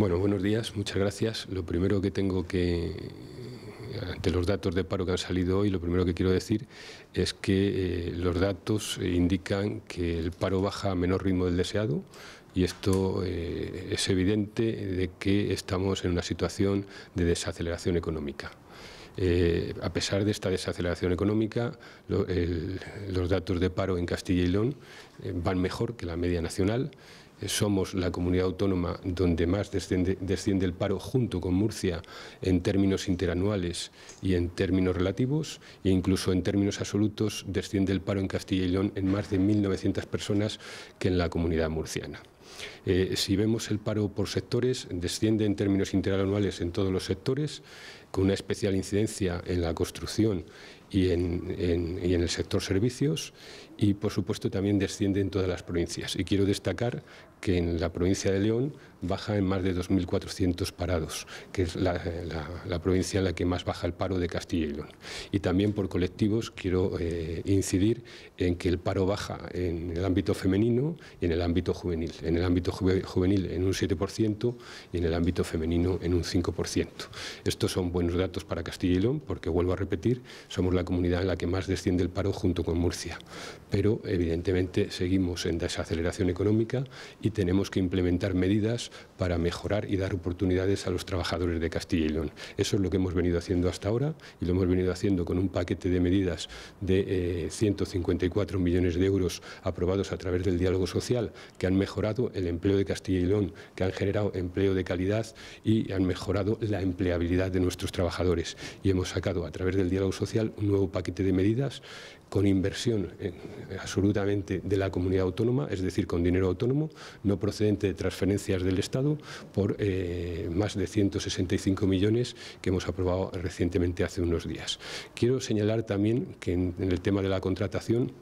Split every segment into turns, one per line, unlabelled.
Bueno, buenos días, muchas gracias. Lo primero que tengo que, ante los datos de paro que han salido hoy, lo primero que quiero decir es que eh, los datos indican que el paro baja a menor ritmo del deseado y esto eh, es evidente de que estamos en una situación de desaceleración económica. Eh, a pesar de esta desaceleración económica, los datos de paro en Castilla y León van mejor que la media nacional somos la comunidad autónoma donde más desciende, el paro junto con Murcia en términos interanuales y en términos relativos e incluso en términos absolutos desciende el paro en Castilla y León en más de 1.900 personas que en la comunidad murciana. Eh, si vemos el paro por sectores, desciende en términos interanuales en todos los sectores, con una especial incidencia en la construcción y en el sector servicios y por supuesto también desciende en todas las provincias. Y quiero destacar que en la provincia de León baja en más de 2.400 parados, que es la, provincia en la que más baja el paro de Castilla y León. Y también por colectivos quiero eh, incidir en que el paro baja en el ámbito femenino y en el ámbito juvenil. En el ámbito juvenil en un 7% y en el ámbito femenino en un 5%. Estos son buenos datos para Castilla y León porque, vuelvo a repetir, somos la comunidad en la que más desciende el paro junto con Murcia pero evidentemente seguimos en desaceleración económica y tenemos que implementar medidas para mejorar y dar oportunidades a los trabajadores de Castilla y León. Eso es lo que hemos venido haciendo hasta ahora y lo hemos venido haciendo con un paquete de medidas de 154 eh, millones de euros aprobados a través del diálogo social que han mejorado el empleo de Castilla y León, que han generado empleo de calidad y han mejorado la empleabilidad de nuestros trabajadores. Y hemos sacado a través del diálogo social un nuevo paquete de medidas con inversión en absolutamente de la comunidad autónoma, es decir, con dinero autónomo, no procedente de transferencias del Estado, por eh, más de 165 millones que hemos aprobado recientemente hace unos días. Quiero señalar también que en el tema de la contratación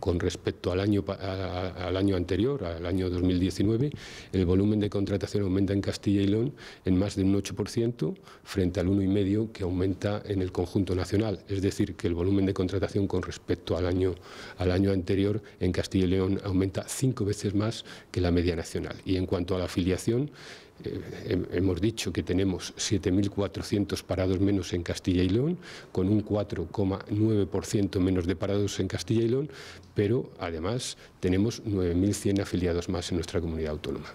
con respecto al año, al año anterior, al año 2019, el volumen de contratación aumenta en Castilla y León en más de un 8% frente al 1,5% que aumenta en el conjunto nacional. Es decir, que el volumen de contratación con respecto al año, al año anterior en Castilla y León aumenta cinco veces más que la media nacional. Y en cuanto a la afiliación, eh, hemos dicho que tenemos 7.400 parados menos en Castilla y León, con un 4,9% menos de parados en Castilla y León, pero además tenemos 9.100 afiliados más en nuestra comunidad autónoma.